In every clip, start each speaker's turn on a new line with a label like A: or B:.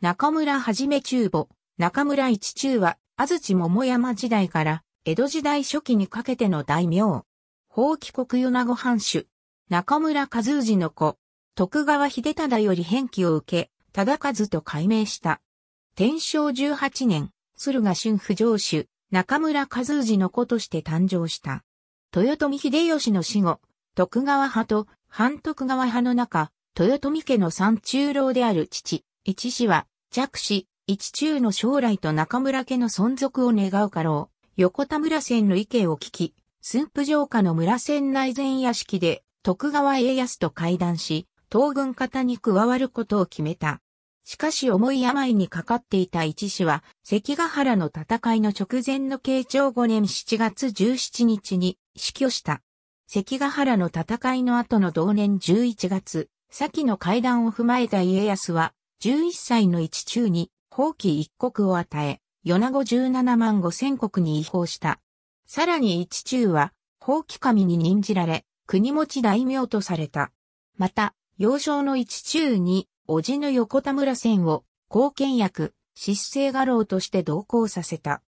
A: 中村はじめ中母、中村一中は、安土桃山時代から、江戸時代初期にかけての大名。法規国与名子藩主。中村和氏の子。徳川秀忠より返記を受け、忠和と改名した。天正18年、駿河春府城主、中村和氏の子として誕生した。豊臣秀吉の死後、徳川派と反徳川派の中、豊臣家の三中老である父、一氏は、弱視、一中の将来と中村家の存続を願うかろう。横田村線の意見を聞き、駿府城下の村線内前屋敷で、徳川家康と会談し、東軍方に加わることを決めた。しかし重い病にかかっていた一氏は、関ヶ原の戦いの直前の慶長5年7月17日に死去した。関ヶ原の戦いの後の同年11月、先の会談を踏まえた家康は、11歳の一中に、放棄一国を与え、米子17万5千国に移行した。さらに一中は、放棄神に任じられ、国持ち大名とされた。また、幼少の一中に、叔父の横田村船を、貢献役、失勢画廊として同行させた。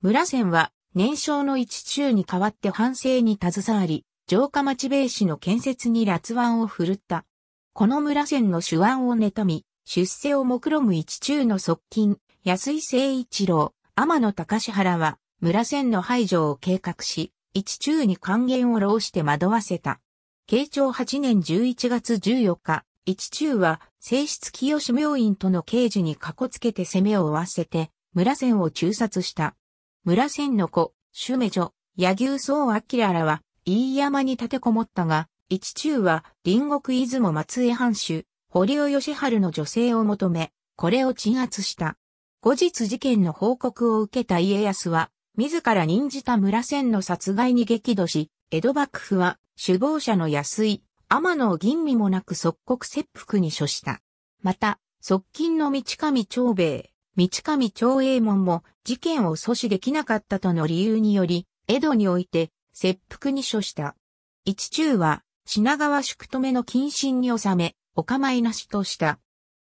A: 村船は、年少の一中に代わって反省に携わり、城下町米市の建設に辣腕を振るった。この村船の手腕を妬み、出世を目論む一中の側近、安井誠一郎、天野高原は、村仙の排除を計画し、一中に還元を浪して惑わせた。慶長8年11月14日、一中は、正室清志明院との刑事にかこつけて攻めを負わせて、村仙を中殺した。村仙の子、主女女、柳生宗明らは、飯山に立てこもったが、一中は、隣国出雲松江藩主、堀尾義春の女性を求め、これを鎮圧した。後日事件の報告を受けた家康は、自ら任じた村仙の殺害に激怒し、江戸幕府は首謀者の安井、天野を吟味もなく即刻切腹に処した。また、側近の道上長兵衛、道上長英門も事件を阻止できなかったとの理由により、江戸において切腹に処した。一中は品川宿止めの謹慎に収め、お構いなしとした。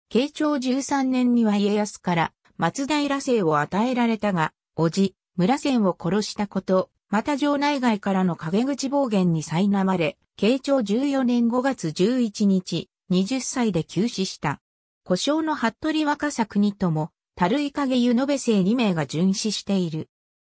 A: 慶長13年には家康から松平姓を与えられたが、叔父、村仙を殺したこと、また城内外からの陰口暴言に苛まれ、慶長14年5月11日、20歳で急死した。故障の服部若作国とも、樽井影湯延生2名が巡視している。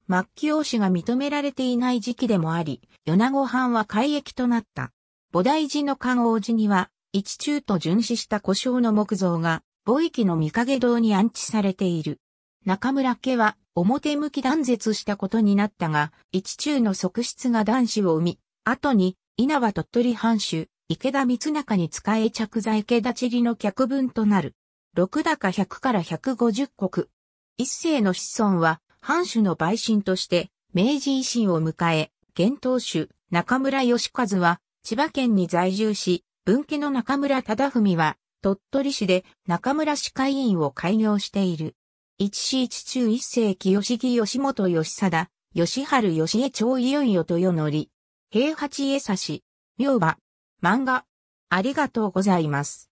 A: 末期王子が認められていない時期でもあり、米子藩は改役となった。菩提寺の官王寺には、一中と巡視した故障の木造が、母域の御影堂に安置されている。中村家は表向き断絶したことになったが、一中の側室が男子を生み、後に稲葉鳥取藩主、池田光中に使え着座池田地理の脚分となる。六高百から百五十国。一世の子孫は、藩主の陪臣として、明治維新を迎え、現当主、中村義和は、千葉県に在住し、文家の中村忠文は、鳥取市で中村市会員を開業している。一市一中一世紀吉木吉本吉貞、吉春吉江町いよいよ豊則、平八江差し、明馬、漫画。ありがとうございます。